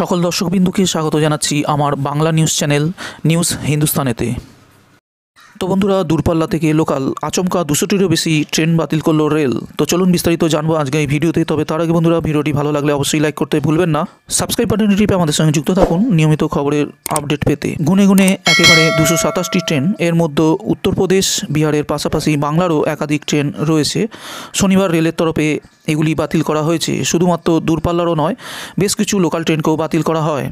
সকল দর্শকবিন্দুকে স্বাগত জানাচ্ছি আমার বাংলা নিউজ চ্যানেল নিউজ হিন্দুস্তানেতে তো বন্ধুরা দূরপাল্লা থেকে লোকাল আচমকা দুশোটিরও বেশি ট্রেন বাতিল করলো রেল তো চলুন বিস্তারিত জানবো আজকে এই ভিডিওতে তবে তার আগে বন্ধুরা ভিডিওটি ভালো লাগলে অবশ্যই লাইক করতে ভুলবেন না সাবস্ক্রাইব বাটন টিপে আমাদের সঙ্গে যুক্ত থাকুন নিয়মিত খবরের আপডেট পেতে গুনে গুনে একেবারে দুশো সাতাশটি ট্রেন এর মধ্যে উত্তরপ্রদেশ বিহারের পাশাপাশি বাংলারও একাধিক ট্রেন রয়েছে শনিবার রেলের তরফে এগুলি বাতিল করা হয়েছে শুধুমাত্র দূরপাল্লারও নয় বেশ কিছু লোকাল ট্রেনকেও বাতিল করা হয়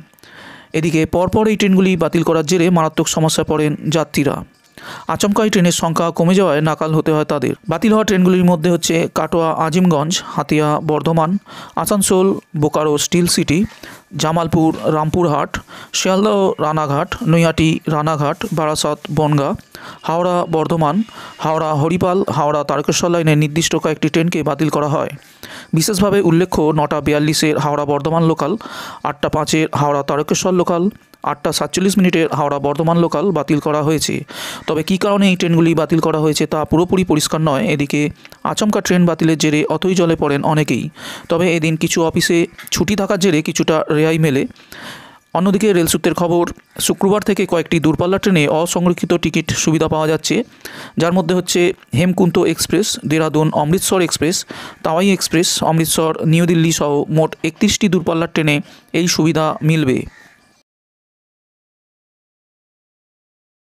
এদিকে পরপর এই ট্রেনগুলি বাতিল করার জেরে মারাত্মক সমস্যা পড়েন যাত্রীরা আচমকাই ট্রেনের সংখ্যা কমে যাওয়ায় নাকাল হতে হয় তাদের বাতিল হওয়া ট্রেনগুলির মধ্যে হচ্ছে কাটোয়া আজিমগঞ্জ হাতিয়া বর্ধমান আসানসোল বোকারো স্টিল সিটি জামালপুর রামপুরহাট শিয়ালদহ রানাঘাট নৈয়াটি রানাঘাট বারাসাত বনগা হাওড়া বর্ধমান হাওড়া হরিপাল হাওড়া তারকেশ্বর লাইনে নির্দিষ্ট কয়েকটি ট্রেনকে বাতিল করা হয় বিশেষভাবে উল্লেখ্য নটা বিয়াল্লিশের হাওড়া বর্ধমান লোকাল আটটা পাঁচের হাওড়া তারকেশ্বর লোকাল আটটা সাতচল্লিশ মিনিটের হাওড়া বর্ধমান লোকাল বাতিল করা হয়েছে তবে কী কারণে এই ট্রেনগুলি বাতিল করা হয়েছে তা পুরোপুরি পরিষ্কার নয় এদিকে আচমকা ট্রেন বাতিলের জেরে অতই জলে পড়েন অনেকেই তবে এদিন কিছু অফিসে ছুটি থাকার জেরে কিছুটা রেহাই মেলে অন্যদিকে রেল সূত্রের খবর শুক্রবার থেকে কয়েকটি দূরপাল্লা ট্রেনে অসংরক্ষিত টিকিট সুবিধা পাওয়া যাচ্ছে যার মধ্যে হচ্ছে Hemkunt express Dehradun Amritsar express Tawi express Amritsar new Delhi সহ মোট একত্রিশটি দূরপাল্লার ট্রেনে এই সুবিধা মিলবে